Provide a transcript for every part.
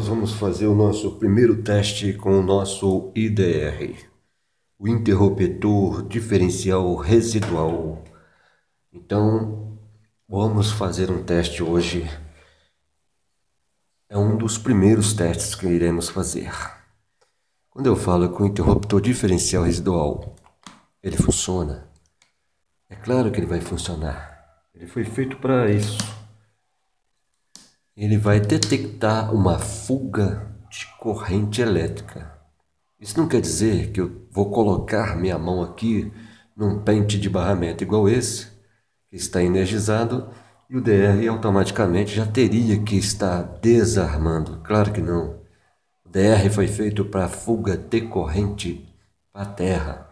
nós vamos fazer o nosso primeiro teste com o nosso IDR, o interruptor diferencial residual. Então, vamos fazer um teste hoje. É um dos primeiros testes que iremos fazer. Quando eu falo que o interruptor diferencial residual, ele funciona. É claro que ele vai funcionar. Ele foi feito para isso ele vai detectar uma fuga de corrente elétrica. Isso não quer dizer que eu vou colocar minha mão aqui num pente de barramento igual esse, que está energizado, e o DR automaticamente já teria que estar desarmando. Claro que não. O DR foi feito para fuga de corrente para a Terra.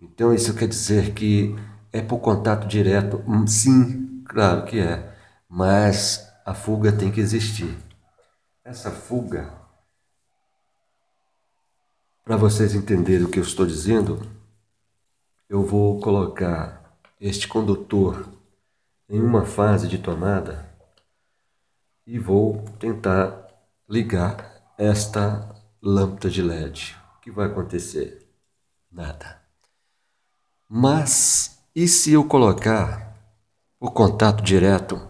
Então isso quer dizer que é por contato direto? Hum, sim, claro que é. Mas a fuga tem que existir. Essa fuga, para vocês entenderem o que eu estou dizendo, eu vou colocar este condutor em uma fase de tomada e vou tentar ligar esta lâmpada de LED. O que vai acontecer? Nada. Mas e se eu colocar o contato direto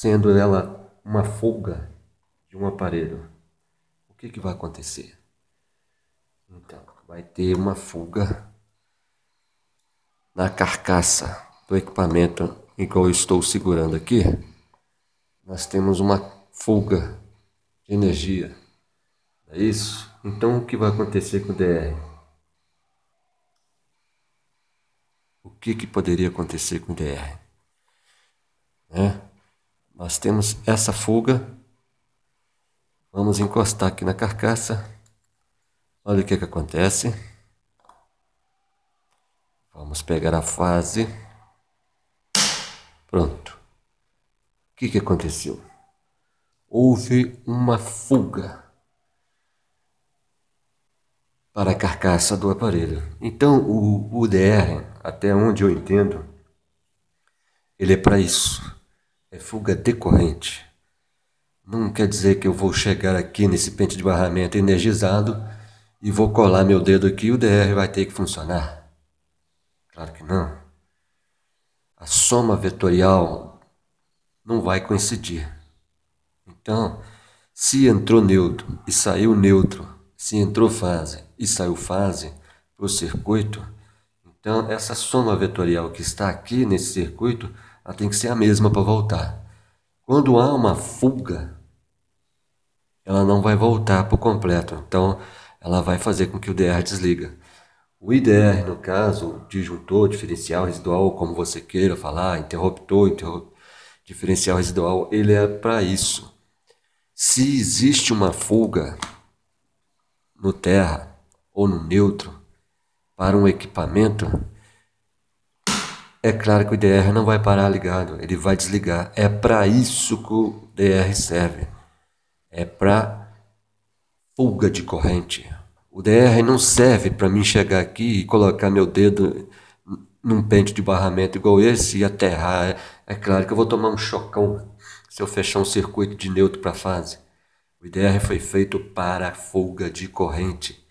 sendo ela uma folga de um aparelho, o que, é que vai acontecer? Então, vai ter uma fuga na carcaça do equipamento, igual eu estou segurando aqui. Nós temos uma fuga de energia. É isso? Então, o que vai acontecer com o DR? O que, que poderia acontecer com o DR? Né? Nós temos essa fuga. Vamos encostar aqui na carcaça. Olha o que, que acontece. Vamos pegar a fase. Pronto. O que, que aconteceu? Houve uma fuga para a carcaça do aparelho. Então, o UDR, até onde eu entendo, ele é para isso é fuga decorrente. Não quer dizer que eu vou chegar aqui nesse pente de barramento energizado e vou colar meu dedo aqui e o DR vai ter que funcionar. Claro que não. A soma vetorial não vai coincidir. Então, se entrou neutro e saiu neutro, se entrou fase e saiu fase para o circuito, então essa soma vetorial que está aqui nesse circuito ela tem que ser a mesma para voltar. Quando há uma fuga, ela não vai voltar por completo. Então, ela vai fazer com que o DR desliga. O IDR, no caso, disjuntor, diferencial, residual, como você queira falar, interruptor, interruptor diferencial residual, ele é para isso. Se existe uma fuga no terra ou no neutro para um equipamento, é claro que o IDR não vai parar ligado, ele vai desligar. É para isso que o DR serve. É para fuga de corrente. O DR não serve para mim chegar aqui e colocar meu dedo num pente de barramento igual esse e aterrar. É, é claro que eu vou tomar um chocão se eu fechar um circuito de neutro para fase. O IDR foi feito para fuga de corrente.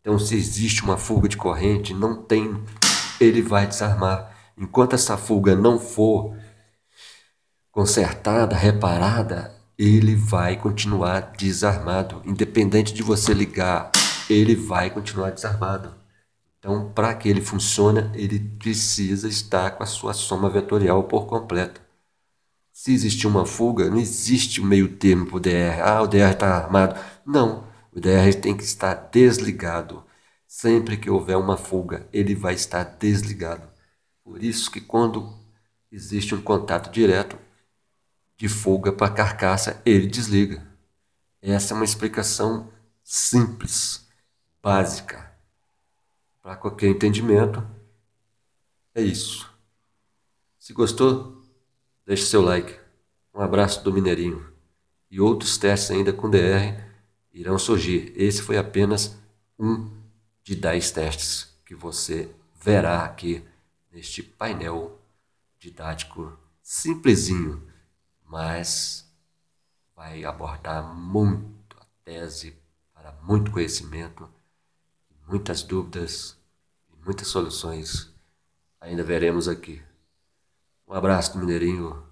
Então, se existe uma fuga de corrente, não tem, ele vai desarmar enquanto essa fuga não for consertada, reparada, ele vai continuar desarmado. Independente de você ligar, ele vai continuar desarmado. Então, para que ele funcione, ele precisa estar com a sua soma vetorial por completo. Se existir uma fuga, não existe meio termo para o DR. Ah, o DR está armado. Não, o DR tem que estar desligado. Sempre que houver uma fuga, ele vai estar desligado. Por isso que quando existe um contato direto de fuga para a carcaça, ele desliga. Essa é uma explicação simples, básica. Para qualquer entendimento, é isso. Se gostou, deixe seu like. Um abraço do Mineirinho. E outros testes ainda com DR irão surgir. Esse foi apenas um de 10 testes que você verá aqui neste painel didático simplesinho, mas vai abordar muito a tese para muito conhecimento, muitas dúvidas e muitas soluções ainda veremos aqui. Um abraço do Mineirinho.